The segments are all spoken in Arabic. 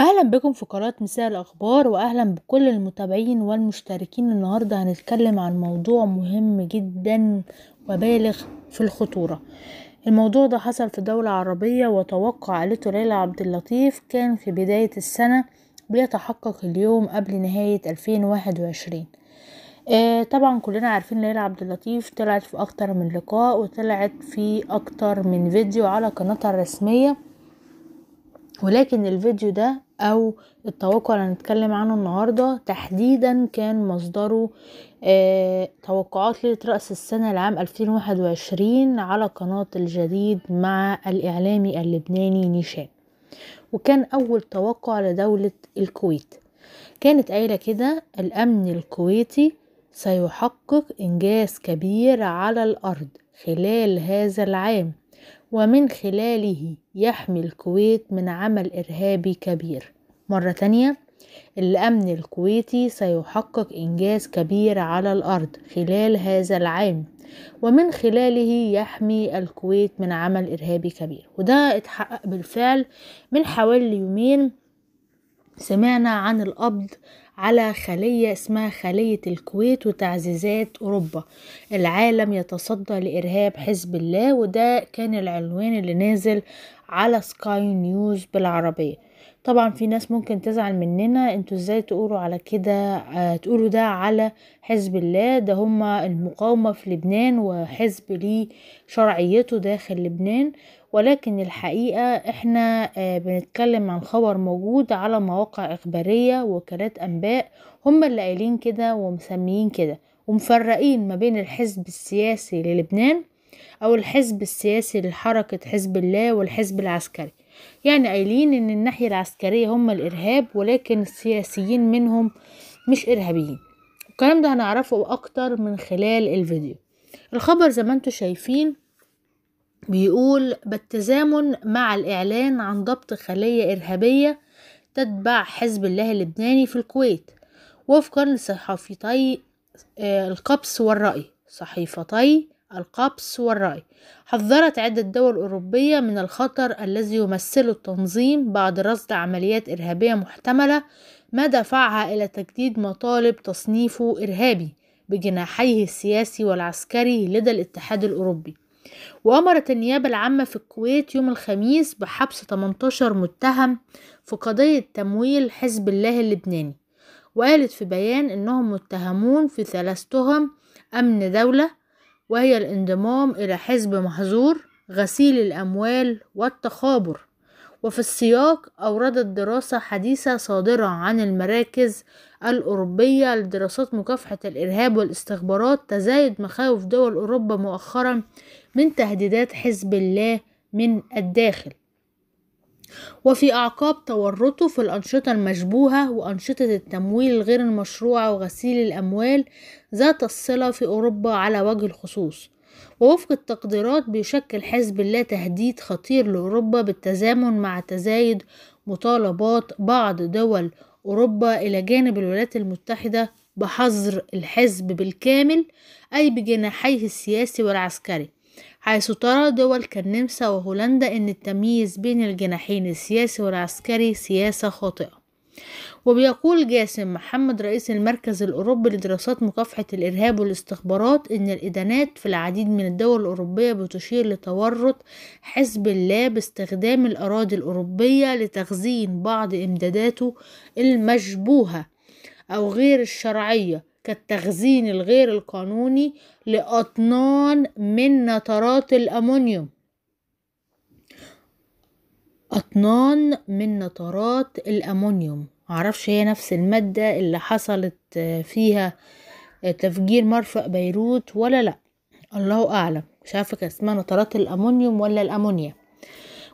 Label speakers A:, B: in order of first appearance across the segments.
A: اهلا بكم في قناة مساء الاخبار واهلا بكل المتابعين والمشتركين النهاردة هنتكلم عن موضوع مهم جدا وبالغ في الخطورة الموضوع ده حصل في دولة عربية وتوقع علته ليلى عبد اللطيف كان في بداية السنة بيتحقق اليوم قبل نهاية 2021 آه طبعا كلنا عارفين ليلى عبد اللطيف طلعت في اكتر من لقاء وطلعت في اكتر من فيديو على قناتها الرسمية ولكن الفيديو ده او التوقع اللي هنتكلم عنه النهاردة تحديدا كان مصدره آه توقعات ليلة رأس السنة لعام 2021 على قناة الجديد مع الإعلامي اللبناني نيشان وكان أول توقع لدولة الكويت كانت قايلة كده الأمن الكويتي سيحقق إنجاز كبير على الأرض خلال هذا العام ومن خلاله يحمي الكويت من عمل إرهابي كبير مرة تانية الأمن الكويتي سيحقق إنجاز كبير على الأرض خلال هذا العام ومن خلاله يحمي الكويت من عمل إرهابي كبير وده اتحقق بالفعل من حوالي يومين سمعنا عن القبض على خلية اسمها خلية الكويت وتعزيزات أوروبا العالم يتصدى لإرهاب حزب الله وده كان العنوان اللي نازل على سكاي نيوز بالعربية طبعا في ناس ممكن تزعل مننا انتوا ازاي تقولوا على كده آه، تقولوا ده على حزب الله ده هما المقاومة في لبنان وحزب ليه شرعيته داخل لبنان ولكن الحقيقة احنا آه، بنتكلم عن خبر موجود على مواقع اخبارية وكالات انباء هما اللي قايلين كده ومسميين كده ومفرقين ما بين الحزب السياسي للبنان او الحزب السياسي لحركة حزب الله والحزب العسكري يعني قايلين ان الناحية العسكرية هم الارهاب ولكن السياسيين منهم مش ارهابيين الكلام ده هنعرفه اكتر من خلال الفيديو الخبر زي ما انتم شايفين بيقول بالتزامن مع الاعلان عن ضبط خلية ارهابية تتبع حزب الله اللبناني في الكويت وفقا لصحافتي آه، القبس والرأي صحيفتي القبس والرأي حذرت عدة دول أوروبية من الخطر الذي يمثله التنظيم بعد رصد عمليات إرهابية محتملة ما دفعها إلى تجديد مطالب تصنيفه إرهابي بجناحيه السياسي والعسكري لدى الاتحاد الأوروبي وأمرت النيابة العامة في الكويت يوم الخميس بحبس 18 متهم في قضية تمويل حزب الله اللبناني وقالت في بيان أنهم متهمون في ثلاث تهم أمن دولة وهي الانضمام إلى حزب محظور غسيل الأموال والتخابر وفي السياق أوردت دراسة حديثة صادرة عن المراكز الأوروبية لدراسات مكافحة الإرهاب والاستخبارات تزايد مخاوف دول أوروبا مؤخرا من تهديدات حزب الله من الداخل وفي أعقاب تورطه في الأنشطة المشبوهة وأنشطة التمويل الغير المشروع وغسيل الأموال ذات الصلة في أوروبا على وجه الخصوص ووفق التقديرات بيشكل حزب الله تهديد خطير لأوروبا بالتزامن مع تزايد مطالبات بعض دول أوروبا إلى جانب الولايات المتحدة بحظر الحزب بالكامل أي بجناحيه السياسي والعسكري حيث ترى دول كالنمسا وهولندا أن التمييز بين الجناحين السياسي والعسكري سياسة خاطئة وبيقول جاسم محمد رئيس المركز الأوروبي لدراسات مكافحة الإرهاب والاستخبارات إن الإدانات في العديد من الدول الأوروبية بتشير لتورط حزب الله باستخدام الأراضي الأوروبية لتخزين بعض إمداداته المشبوهة أو غير الشرعية كالتخزين الغير القانوني لأطنان من نترات الأمونيوم أطنان من نترات الأمونيوم معرفش هي نفس المادة اللي حصلت فيها تفجير مرفأ بيروت ولا لأ الله أعلم مش عارفة كان اسمها نترات الأمونيوم ولا الأمونيا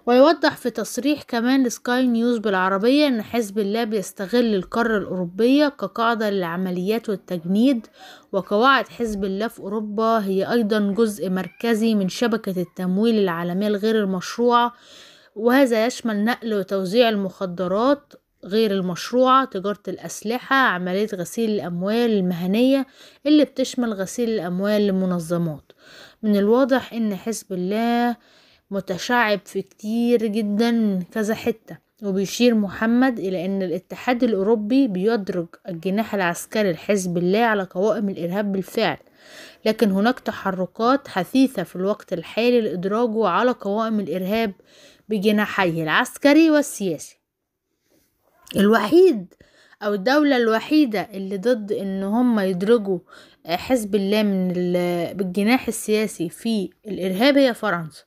A: ويوضح في تصريح كمان لسكاي نيوز بالعربية أن حزب الله بيستغل القارة الأوروبية كقاعدة للعمليات والتجنيد وقواعد حزب الله في أوروبا هي أيضا جزء مركزي من شبكة التمويل العالمية الغير المشروعة وهذا يشمل نقل وتوزيع المخدرات غير المشروعة تجارة الأسلحة عملية غسيل الأموال المهنية اللي بتشمل غسيل الأموال للمنظمات من الواضح أن حزب الله متشعب في كتير جدا كذا حتة وبيشير محمد إلى أن الاتحاد الأوروبي بيدرج الجناح العسكري لحزب الله على قوائم الإرهاب بالفعل لكن هناك تحركات حثيثة في الوقت الحالي لإدراجه على قوائم الإرهاب بجناحيه العسكري والسياسي الوحيد أو الدولة الوحيدة اللي ضد إن هم يدرجوا حزب الله من بالجناح السياسي في الإرهاب هي فرنسا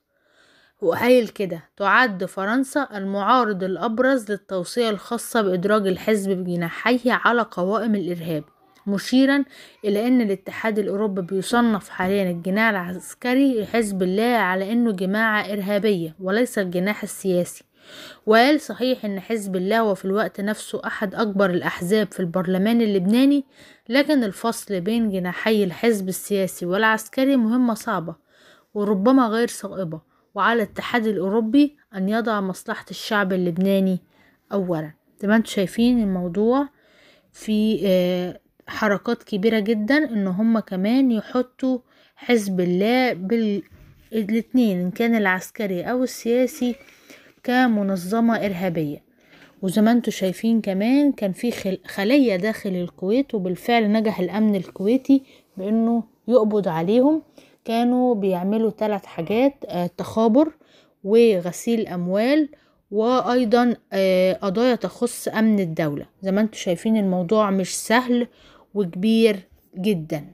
A: وقايل كده تعد فرنسا المعارض الأبرز للتوصية الخاصة بإدراج الحزب بجناحيه على قوائم الإرهاب مشيرا إلى أن الاتحاد الأوروبي بيصنف حاليا الجناح العسكري لحزب الله على أنه جماعة إرهابية وليس الجناح السياسي وقال صحيح أن حزب الله هو في الوقت نفسه أحد أكبر الأحزاب في البرلمان اللبناني لكن الفصل بين جناحي الحزب السياسي والعسكري مهمة صعبة وربما غير صائبة وعلى الاتحاد الأوروبي أن يضع مصلحة الشعب اللبناني أولا زي ما انتوا شايفين الموضوع في آه، حركات كبيرة جدا ان هما كمان يحطوا حزب الله بالاتنين ان كان العسكري او السياسي كمنظمة ارهابية وزي ما انتوا شايفين كمان كان في خلية داخل الكويت وبالفعل نجح الامن الكويتي بانه يقبض عليهم كانوا بيعملوا ثلاث حاجات آه، تخابر وغسيل اموال وايضا آه، قضايا تخص امن الدولة زي ما انتم شايفين الموضوع مش سهل وكبير جدا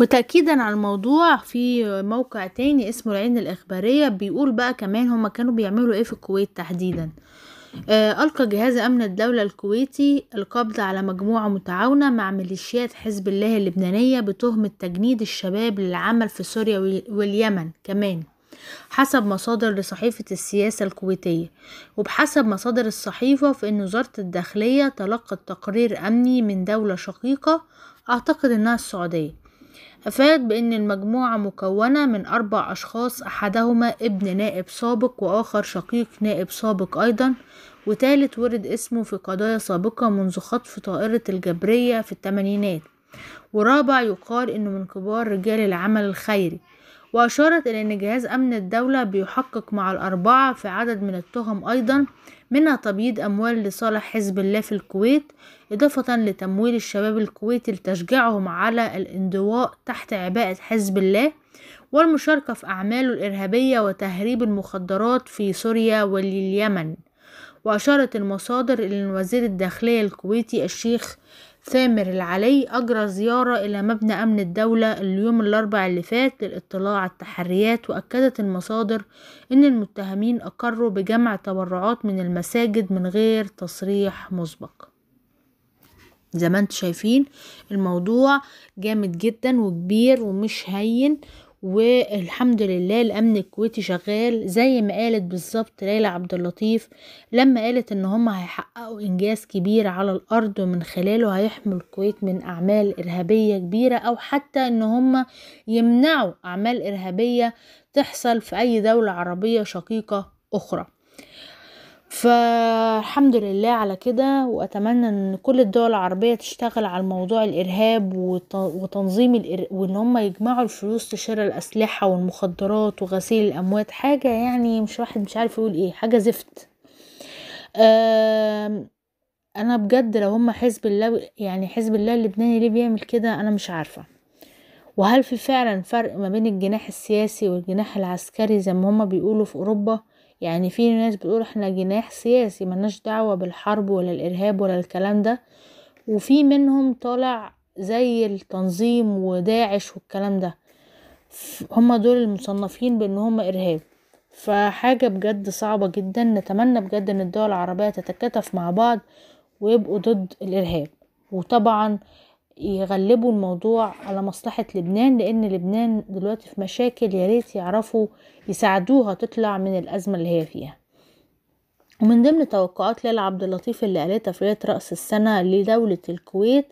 A: وتأكيدا على الموضوع في موقع تاني اسمه العين الإخبارية بيقول بقى كمان هما كانوا بيعملوا ايه في الكويت تحديدا آه، ألقى جهاز أمن الدولة الكويتي القبض على مجموعة متعاونة مع ميليشيات حزب الله اللبنانية بتهمة تجنيد الشباب للعمل في سوريا واليمن كمان حسب مصادر لصحيفة السياسة الكويتية وبحسب مصادر الصحيفة أن وزارة الداخلية تلقت تقرير أمني من دولة شقيقة أعتقد إنها السعودية أفاد بأن المجموعة مكونة من أربع أشخاص أحدهما ابن نائب سابق وآخر شقيق نائب سابق أيضا وتالت ورد اسمه في قضايا سابقة منذ خطف طائرة الجبرية في الثمانينات ورابع يقال إنه من كبار رجال العمل الخيري وأشارت إلى أن جهاز أمن الدولة بيحقق مع الأربعة في عدد من التهم أيضا منها تبييض أموال لصالح حزب الله في الكويت إضافة لتمويل الشباب الكويتي لتشجيعهم على الانضواء تحت عباءة حزب الله والمشاركة في أعماله الإرهابية وتهريب المخدرات في سوريا واليمن وأشارت المصادر إلى أن وزير الداخلية الكويتي الشيخ ثامر العلي أجرى زيارة إلى مبنى أمن الدولة اليوم الأربع اللي فات للاطلاع على التحريات وأكدت المصادر إن المتهمين أقروا بجمع تبرعات من المساجد من غير تصريح مسبق زي ما انتم شايفين الموضوع جامد جدا وكبير ومش هين والحمد لله الامن الكويتي شغال زي ما قالت بالظبط ليلى عبد اللطيف لما قالت ان هم هيحققوا انجاز كبير على الارض ومن خلاله هيحموا الكويت من اعمال ارهابيه كبيره او حتى ان هم يمنعوا اعمال ارهابيه تحصل في اي دوله عربيه شقيقه اخرى فالحمد لله على كده واتمنى ان كل الدول العربية تشتغل على موضوع الارهاب وتنظيم الإر... وان هم يجمعوا الفلوس لشراء الاسلحة والمخدرات وغسيل الاموات حاجة يعني مش واحد مش عارف يقول ايه حاجة زفت انا بجد لو هم حزب الله يعني حزب الله اللبناني ليه بيعمل كده انا مش عارفه وهل في فعلا فرق ما بين الجناح السياسي والجناح العسكري زي ما هما بيقولوا في اوروبا يعني في ناس بتقول احنا جناح سياسي ملناش دعوة بالحرب ولا الارهاب ولا الكلام ده وفي منهم طالع زي التنظيم وداعش والكلام ده هما دول المصنفين بان هما ارهاب فحاجة بجد صعبة جدا نتمنى بجد ان الدول العربية تتكاتف مع بعض ويبقوا ضد الارهاب وطبعا يغلبوا الموضوع على مصلحة لبنان لأن لبنان دلوقتي في مشاكل يا ريت يعرفوا يساعدوها تطلع من الأزمة اللي هي فيها ومن ضمن توقعات ليلى عبد اللطيف اللي قالتها في رأس السنة لدولة الكويت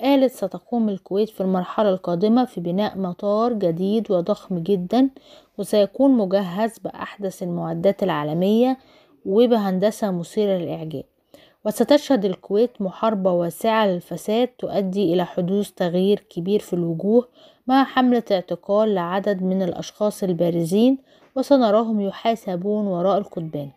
A: قالت ستقوم الكويت في المرحلة القادمة في بناء مطار جديد وضخم جدا وسيكون مجهز بأحدث المعدات العالمية وبهندسة مثيرة للإعجاب وستشهد الكويت محاربة واسعة للفساد تؤدي إلى حدوث تغيير كبير في الوجوه مع حملة اعتقال لعدد من الأشخاص البارزين وسنراهم يحاسبون وراء القضبان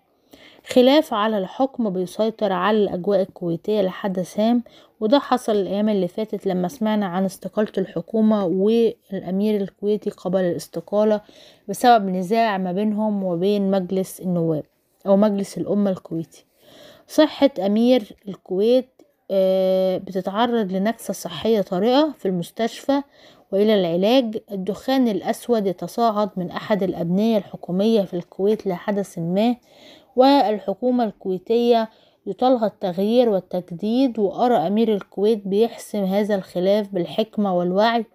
A: خلاف على الحكم بيسيطر على الأجواء الكويتية لحد سام وده حصل الأيام اللي فاتت لما سمعنا عن استقالة الحكومة والأمير الكويتي قبل الاستقالة بسبب نزاع ما بينهم وبين مجلس النواب أو مجلس الأمة الكويتي صحة أمير الكويت آه، بتتعرض لنكسة صحية طارئة في المستشفى وإلى العلاج الدخان الأسود يتصاعد من أحد الأبنية الحكومية في الكويت لحدث ما والحكومة الكويتية يطالها التغيير والتجديد وأرى أمير الكويت بيحسم هذا الخلاف بالحكمة والوعي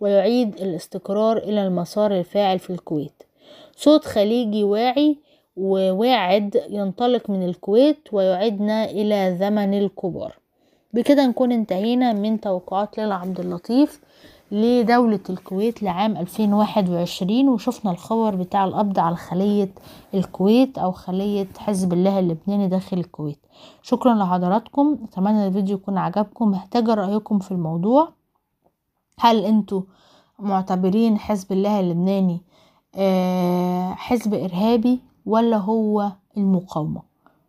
A: ويعيد الاستقرار إلى المسار الفاعل في الكويت صوت خليجي واعي وواعد ينطلق من الكويت ويعيدنا إلى زمن الكبار بكده نكون انتهينا من توقعات ليلى عبد اللطيف لدولة الكويت لعام 2021 وشفنا الخبر بتاع القبض على خلية الكويت أو خلية حزب الله اللبناني داخل الكويت شكرا لحضراتكم أتمنى الفيديو يكون عجبكم محتاجة رأيكم في الموضوع هل انتوا معتبرين حزب الله اللبناني آه، حزب إرهابي ولا هو المقاومة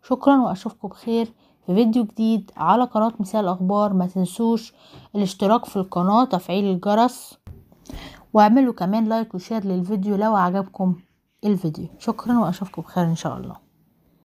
A: شكرا واشوفكم بخير في فيديو جديد على قناة مثال اخبار ما تنسوش الاشتراك في القناة تفعيل الجرس واعملوا كمان لايك وشير للفيديو لو عجبكم الفيديو شكرا واشوفكم بخير ان شاء الله